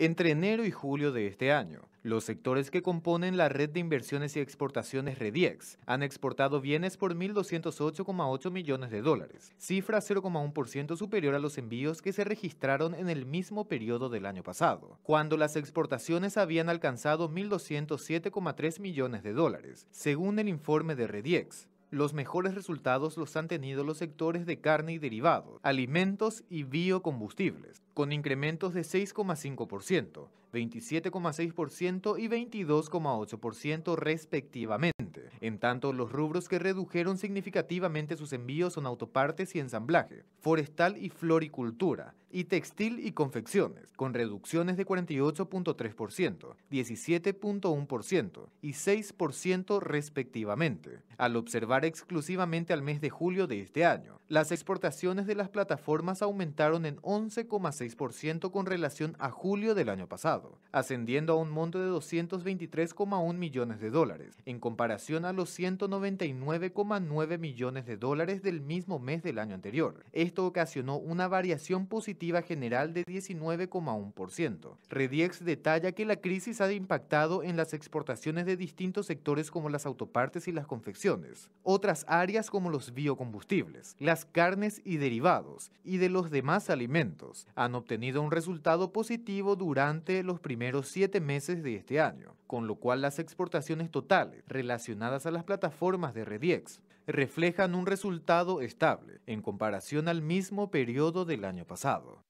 entre enero y julio de este año. Los sectores que componen la red de inversiones y exportaciones REDIEX han exportado bienes por 1.208,8 millones de dólares, cifra 0,1% superior a los envíos que se registraron en el mismo periodo del año pasado, cuando las exportaciones habían alcanzado 1.207,3 millones de dólares, según el informe de REDIEX los mejores resultados los han tenido los sectores de carne y derivados, alimentos y biocombustibles, con incrementos de 6,5%, 27,6% y 22,8% respectivamente. En tanto, los rubros que redujeron significativamente sus envíos son autopartes y ensamblaje, forestal y floricultura, y textil y confecciones, con reducciones de 48.3%, 17.1% y 6% respectivamente, al observar exclusivamente al mes de julio de este año. Las exportaciones de las plataformas aumentaron en 11,6% con relación a julio del año pasado, ascendiendo a un monto de 223,1 millones de dólares, en comparación a los 199,9 millones de dólares del mismo mes del año anterior. Esto ocasionó una variación positiva general de 19,1%. Rediex detalla que la crisis ha impactado en las exportaciones de distintos sectores como las autopartes y las confecciones, otras áreas como los biocombustibles, las carnes y derivados, y de los demás alimentos. Han obtenido un resultado positivo durante los primeros siete meses de este año, con lo cual las exportaciones totales relacionadas a las plataformas de Rediex reflejan un resultado estable en comparación al mismo periodo del año pasado.